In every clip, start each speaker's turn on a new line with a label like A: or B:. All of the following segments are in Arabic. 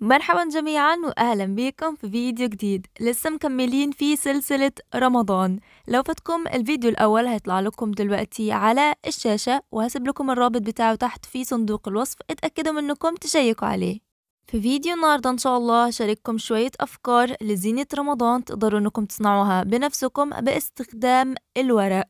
A: مرحبا جميعا واهلا بكم في فيديو جديد لسه مكملين في سلسلة رمضان لو فاتكم الفيديو الاول هيطلع لكم دلوقتي على الشاشة وهسيب لكم الرابط بتاعه تحت في صندوق الوصف اتأكدوا منكم تشيكوا عليه في فيديو النهاردة إن شاء الله هشارككم شوية أفكار لزينة رمضان تقدروا إنكم تصنعوها بنفسكم باستخدام الورق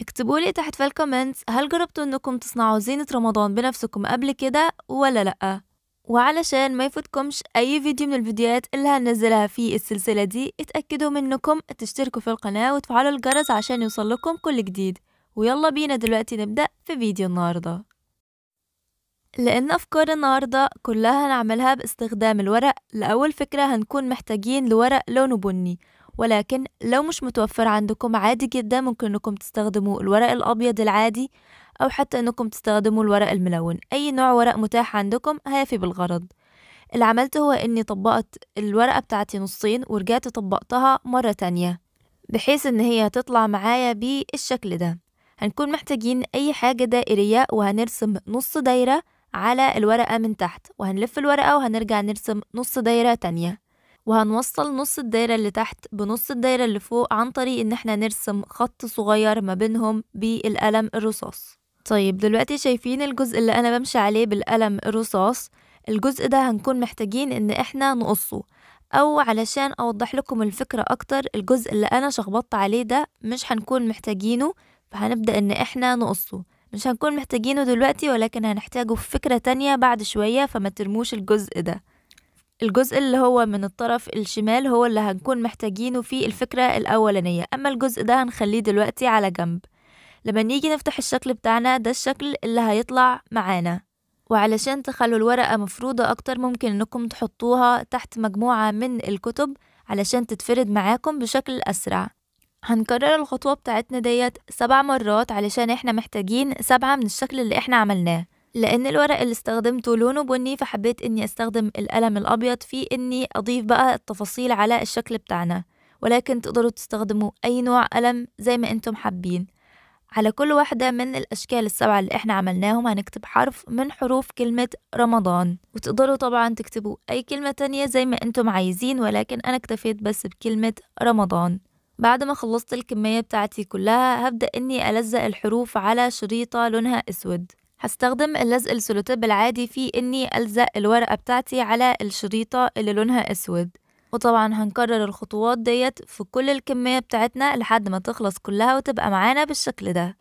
A: اكتبوا لي تحت في الكومنتس هل جربتوا إنكم تصنعوا زينة رمضان بنفسكم قبل كده ولا لأ وعلشان ما يفوتكمش أي فيديو من الفيديوهات اللي هنزلها في السلسلة دي اتأكدوا منكم تشتركوا في القناة وتفعلوا الجرس عشان يوصلكم كل جديد ويلا بينا دلوقتي نبدأ في فيديو النهاردة لأن أفكار النهاردة كلها هنعملها باستخدام الورق لأول فكرة هنكون محتاجين لورق لونه بني ولكن لو مش متوفر عندكم عادي جدا ممكن انكم تستخدموا الورق الابيض العادي أو حتى أنكم تستخدموا الورق الملون أي نوع ورق متاح عندكم هيفي بالغرض اللي عملته هو أني طبقت الورقة بتاعتي نصين ورجعت طبقتها مرة تانية بحيث أن هي تطلع معايا بالشكل ده هنكون محتاجين أي حاجة دائرية وهنرسم نص دايرة على الورقة من تحت وهنلف الورقة وهنرجع نرسم نص دايرة تانية وهنوصل نص الدايرة اللي تحت بنص الدايرة اللي فوق عن طريق إن احنا نرسم خط صغير ما بينهم بالقلم الرصاص طيب دلوقتي شايفين الجزء اللي أنا بمشي عليه بالقلم الرصاص الجزء ده هنكون محتاجين إن إحنا نقصه أو علشان أوضح لكم الفكرة أكتر الجزء اللي أنا شخبطت عليه ده مش هنكون محتاجينه فهنبدأ إن إحنا نقصه مش هنكون محتاجينه دلوقتي ولكن هنحتاجه في فكرة تانية بعد شوية فما ترموش الجزء ده الجزء اللي هو من الطرف الشمال هو اللي هنكون محتاجينه في الفكرة الأولانية أما الجزء ده هنخليه دلوقتي على جنب لما نيجي نفتح الشكل بتاعنا ده الشكل اللي هيطلع معانا وعلشان تخلوا الورقة مفروضة أكتر ممكن إنكم تحطوها تحت مجموعة من الكتب علشان تتفرد معاكم بشكل أسرع هنكرر الخطوة بتاعتنا ديت سبع مرات علشان احنا محتاجين سبعة من الشكل اللي احنا عملناه لأن الورق اللي استخدمته لونه بني فحبيت إني استخدم القلم الأبيض في إني أضيف بقى التفاصيل على الشكل بتاعنا ولكن تقدروا تستخدموا أي نوع قلم زي ما أنتم حابين على كل واحدة من الأشكال السبعة اللي احنا عملناهم هنكتب حرف من حروف كلمة رمضان وتقدروا طبعا تكتبوا أي كلمة تانية زي ما انتم عايزين ولكن أنا اكتفيت بس بكلمة رمضان بعد ما خلصت الكمية بتاعتي كلها هبدأ إني ألزق الحروف على شريطة لونها أسود هستخدم اللزق السلوتيب العادي في إني ألزق الورقة بتاعتي على الشريطة اللي لونها أسود وطبعا هنكرر الخطوات ديت في كل الكمية بتاعتنا لحد ما تخلص كلها وتبقى معانا بالشكل ده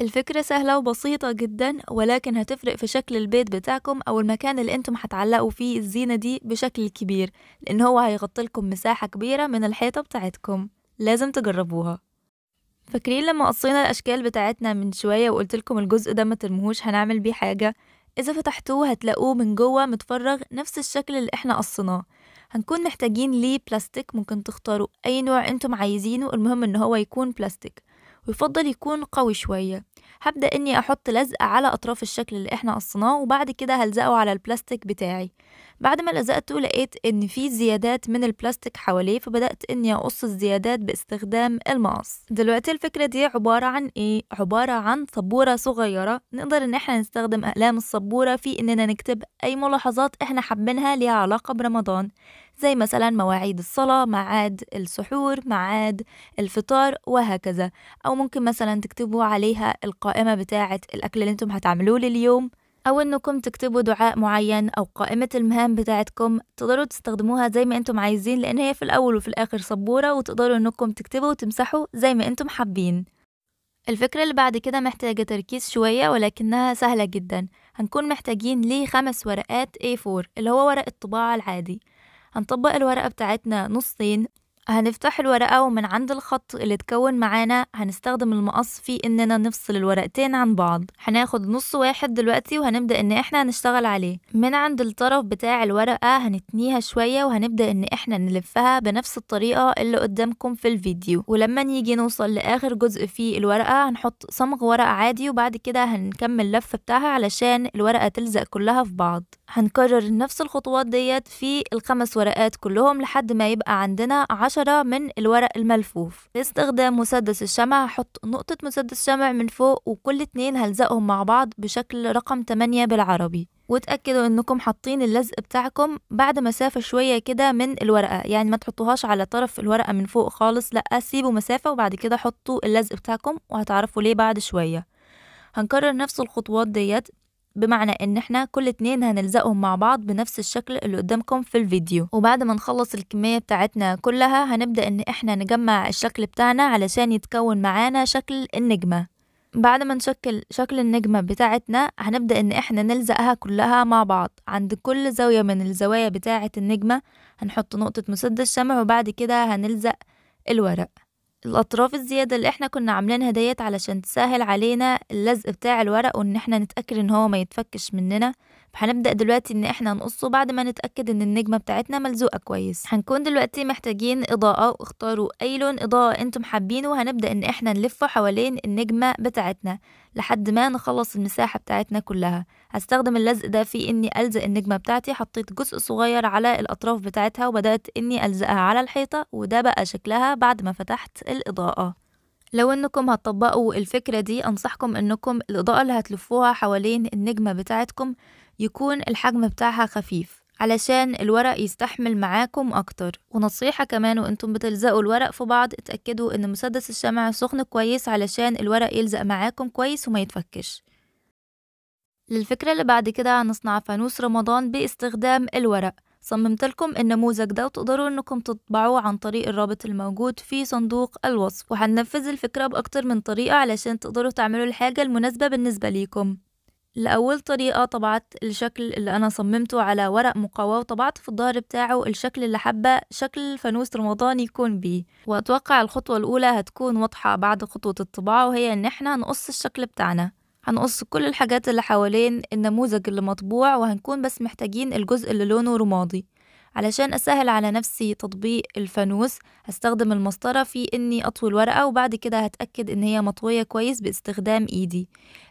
A: الفكرة سهلة وبسيطة جدا ولكن هتفرق في شكل البيت بتاعكم أو المكان اللي انتم هتعلقوا فيه الزينة دي بشكل كبير لأن هو هيغطلكم مساحة كبيرة من الحيطة بتاعتكم لازم تجربوها فاكرين لما قصينا الأشكال بتاعتنا من شوية وقلتلكم الجزء ده ما ترموهوش هنعمل بيه حاجة إذا فتحتوه هتلاقوه من جوه متفرغ نفس الشكل اللي احنا قصيناه هنكون محتاجين ليه بلاستيك ممكن تختاروا أي نوع أنتم عايزينه المهم إن هو يكون بلاستيك ويفضل يكون قوي شوية هبدأ إني أحط لزقة على أطراف الشكل اللي إحنا قصيناه وبعد كده هلزقه على البلاستيك بتاعي بعد ما لزقته لقيت إن في زيادات من البلاستيك حواليه فبدأت إني أقص الزيادات باستخدام المقص دلوقتي الفكرة دي عبارة عن إيه؟ عبارة عن سبورة صغيرة نقدر إن إحنا نستخدم أقلام السبورة في إننا نكتب أي ملاحظات إحنا حابينها ليها علاقة برمضان زي مثلا مواعيد الصلاة ميعاد السحور ميعاد الفطار وهكذا أو ممكن مثلا تكتبوا عليها القائمة بتاعة الأكل اللي انتم هتعملوه لليوم أو إنكم تكتبوا دعاء معين أو قائمة المهام بتاعتكم تقدروا تستخدموها زي ما انتم عايزين لأن هي في الأول وفي الآخر سبورة وتقدروا إنكم تكتبوا وتمسحوا زي ما انتم حابين الفكرة اللي بعد كده محتاجة تركيز شوية ولكنها سهلة جدا هنكون محتاجين ليه خمس ورقات A4 اللي هو ورق الطباعة العادي هنطبق الورقة بتاعتنا نصين هنفتح الورقة ومن عند الخط اللي اتكون معانا هنستخدم المقص في إننا نفصل الورقتين عن بعض هناخد نص واحد دلوقتي وهنبدأ إن إحنا هنشتغل عليه من عند الطرف بتاع الورقة هنتنيها شوية وهنبدأ إن إحنا نلفها بنفس الطريقة اللي قدامكم في الفيديو ولما نيجي نوصل لآخر جزء في الورقة هنحط صمغ ورقة عادي وبعد كده هنكمل اللفة بتاعها علشان الورقة تلزق كلها في بعض هنكرر نفس الخطوات ديت في الخمس ورقات كلهم لحد ما يبقى عندنا عشرة من الورق الملفوف باستخدام مسدس الشمع حط نقطة مسدس شمع من فوق وكل اتنين هلزقهم مع بعض بشكل رقم تمانية بالعربي وتأكدوا انكم حاطين اللزق بتاعكم بعد مسافة شوية كده من الورقة يعني ما تحطوهاش على طرف الورقة من فوق خالص لا سيبوا مسافة وبعد كده حطوا اللزق بتاعكم وهتعرفوا ليه بعد شوية هنكرر نفس الخطوات ديت بمعنى ان احنا كل اتنين هنلزقهم مع بعض بنفس الشكل اللي قدامكم في الفيديو وبعد ما نخلص الكمية بتاعتنا كلها هنبدأ ان احنا نجمع الشكل بتاعنا علشان يتكون معانا شكل النجمة بعد ما نشكل شكل النجمة بتاعتنا هنبدأ ان احنا نلزقها كلها مع بعض عند كل زاوية من الزوايا بتاعة النجمة هنحط نقطة مسدس شمع وبعد كده هنلزق الورق الاطراف الزياده اللي احنا كنا عاملينها ديت علشان تسهل علينا اللزق بتاع الورق وان احنا نتاكد ان هو ما يتفكش مننا فهنبدأ دلوقتي إن إحنا نقصه بعد ما نتأكد إن النجمة بتاعتنا ملزوقة كويس هنكون دلوقتي محتاجين إضاءة واختاروا أي لون إضاءة أنتم حابينه هنبدأ إن إحنا نلفه حوالين النجمة بتاعتنا لحد ما نخلص المساحة بتاعتنا كلها هستخدم اللزق ده في إني ألزق النجمة بتاعتي حطيت جزء صغير على الأطراف بتاعتها وبدأت إني ألزقها على الحيطة وده بقى شكلها بعد ما فتحت الإضاءة لو انكم هتطبقوا الفكرة دي انصحكم انكم الاضاءة اللي هتلفوها حوالين النجمة بتاعتكم يكون الحجم بتاعها خفيف علشان الورق يستحمل معاكم أكتر ونصيحة كمان وانتم بتلزقوا الورق في بعض اتأكدوا ان مسدس الشمع سخن كويس علشان الورق يلزق معاكم كويس وما يتفكش للفكرة اللي بعد كده هنصنع فانوس رمضان باستخدام الورق صممت لكم النموذج ده وتقدروا انكم تطبعوه عن طريق الرابط الموجود في صندوق الوصف وهننفذ الفكرة بأكتر من طريقة علشان تقدروا تعملوا الحاجة المناسبة بالنسبة ليكم لأول طريقة طبعت الشكل اللي أنا صممته على ورق مقاواة وطبعت في الظهر بتاعه الشكل اللي حابة شكل فانوس رمضان يكون بيه وأتوقع الخطوة الأولى هتكون واضحة بعد خطوة الطباعة وهي إن احنا هنقص الشكل بتاعنا هنقص كل الحاجات اللي حوالين النموذج اللي مطبوع وهنكون بس محتاجين الجزء اللي لونه رمادي علشان أسهل على نفسي تطبيق الفانوس هستخدم المسطرة في إني أطوي الورقة وبعد كده هتأكد إن هي مطوية كويس باستخدام إيدي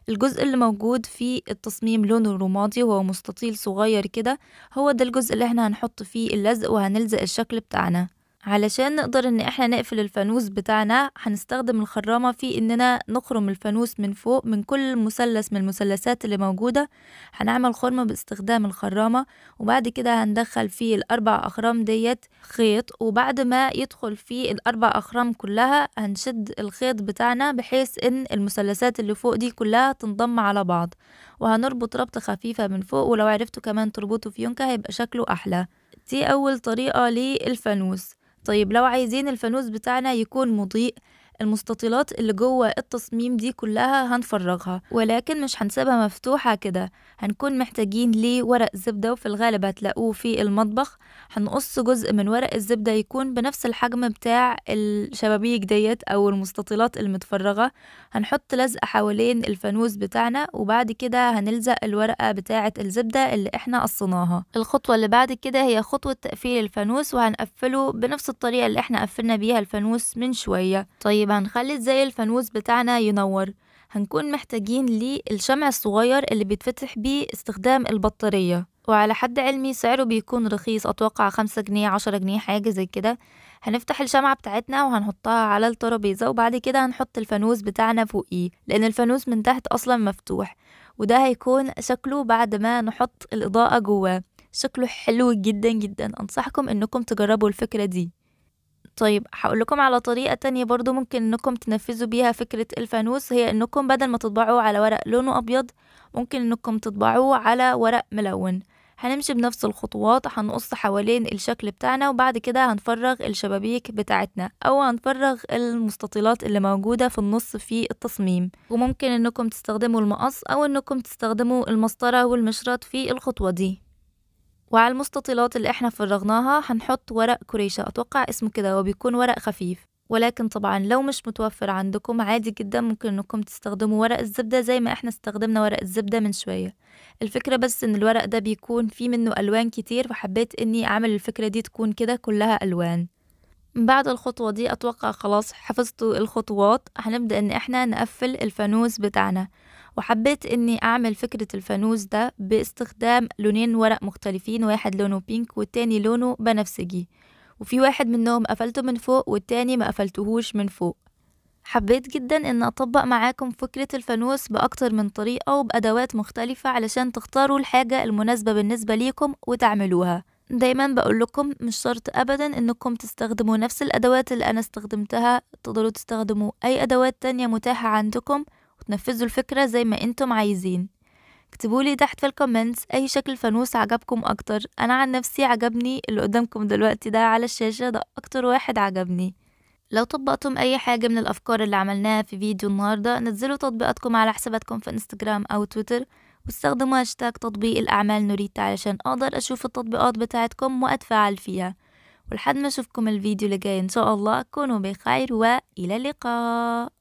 A: الجزء اللي موجود في التصميم لونه الرمادي وهو مستطيل صغير كده هو ده الجزء اللي احنا هنحط فيه اللزق وهنلزق الشكل بتاعنا علشان نقدر ان احنا نقفل الفانوس بتاعنا هنستخدم الخرامة في اننا نخرم الفانوس من فوق من كل مثلث من المثلثات اللي موجودة هنعمل خرمة باستخدام الخرامة وبعد كده هندخل فيه الاربع اخرام ديت خيط وبعد ما يدخل فيه الاربع اخرام كلها هنشد الخيط بتاعنا بحيث ان المثلثات اللي فوق دي كلها تنضم على بعض وهنربط ربطة خفيفة من فوق ولو عرفتوا كمان تربطوا فيونكة هيبقى شكله احلى دي اول طريقة للفانوس طيب لو عايزين الفانوس بتاعنا يكون مضيء المستطيلات اللي جوه التصميم دي كلها هنفرغها ولكن مش هنسيبها مفتوحة كده هنكون محتاجين ليه ورق زبدة وفي الغالب هتلاقوه في المطبخ هنقص جزء من ورق الزبدة يكون بنفس الحجم بتاع الشبابيك ديت أو المستطيلات المتفرغة هنحط لزقة حوالين الفانوس بتاعنا وبعد كده هنلزق الورقة بتاعة الزبدة اللي احنا قصيناها الخطوة اللي بعد كده هي خطوة تقفيل الفانوس وهنقفله بنفس الطريقة اللي احنا قفلنا بيها الفانوس من شوية طيب يبقى هنخلي زي الفانوس بتاعنا ينور هنكون محتاجين للشمع الصغير اللي بيتفتح بيه استخدام البطارية وعلى حد علمي سعره بيكون رخيص أتوقع خمسة جنيه عشرة جنيه حاجة زي كده هنفتح الشمعة بتاعتنا وهنحطها على الترابيزة وبعد كده هنحط الفانوس بتاعنا فوقيه لأن الفانوس من تحت أصلا مفتوح وده هيكون شكله بعد ما نحط الإضاءة جواه شكله حلو جدا جدا أنصحكم إنكم تجربوا الفكرة دي طيب هقول لكم على طريقة تانية برضو ممكن انكم تنفذوا بيها فكرة الفانوس هي انكم بدل ما تطبعوه على ورق لونه ابيض ممكن انكم تطبعوه على ورق ملون هنمشي بنفس الخطوات هنقص حوالين الشكل بتاعنا وبعد كده هنفرغ الشبابيك بتاعتنا او هنفرغ المستطيلات اللي موجودة في النص في التصميم وممكن انكم تستخدموا المقص او انكم تستخدموا المسطرة والمشرط في الخطوة دي وعلى المستطيلات اللي احنا فرغناها هنحط ورق كريشة أتوقع اسمه كده وبيكون ورق خفيف ولكن طبعا لو مش متوفر عندكم عادي جدا ممكن انكم تستخدموا ورق الزبدة زي ما احنا استخدمنا ورق الزبدة من شوية الفكرة بس ان الورق ده بيكون فيه منه ألوان كتير فحبيت اني اعمل الفكرة دي تكون كده كلها ألوان بعد الخطوة دي أتوقع خلاص حفظتوا الخطوات هنبدأ إن إحنا نقفل الفانوس بتاعنا وحبيت اني اعمل فكرة الفانوس ده باستخدام لونين ورق مختلفين واحد لونه بينك والتاني لونه بنفسجي وفي واحد منهم قفلته من فوق والتاني ما قفلتهوش من فوق حبيت جدا ان اطبق معاكم فكرة الفانوس باكتر من طريقة وبادوات مختلفة علشان تختاروا الحاجة المناسبة بالنسبة ليكم وتعملوها دايما بقول لكم مش شرط ابدا انكم تستخدموا نفس الادوات اللي انا استخدمتها تقدروا تستخدموا اي ادوات تانية متاحة عندكم وتنفذوا الفكرة زي ما انتم عايزين اكتبولي تحت في الكومنتس اي شكل فانوس عجبكم اكتر انا عن نفسي عجبني اللي قدامكم دلوقتي ده على الشاشة ده اكتر واحد عجبني لو طبقتم اي حاجة من الافكار اللي عملناها في فيديو النهاردة نزلوا تطبيقاتكم على حساباتكم في انستجرام او تويتر واستخدموا هاشتاج تطبيق الاعمال نوريتا علشان اقدر اشوف التطبيقات بتاعتكم واتفاعل فيها ولحد ما اشوفكم الفيديو اللي جاي ان شاء الله كونوا بخير والى اللقاء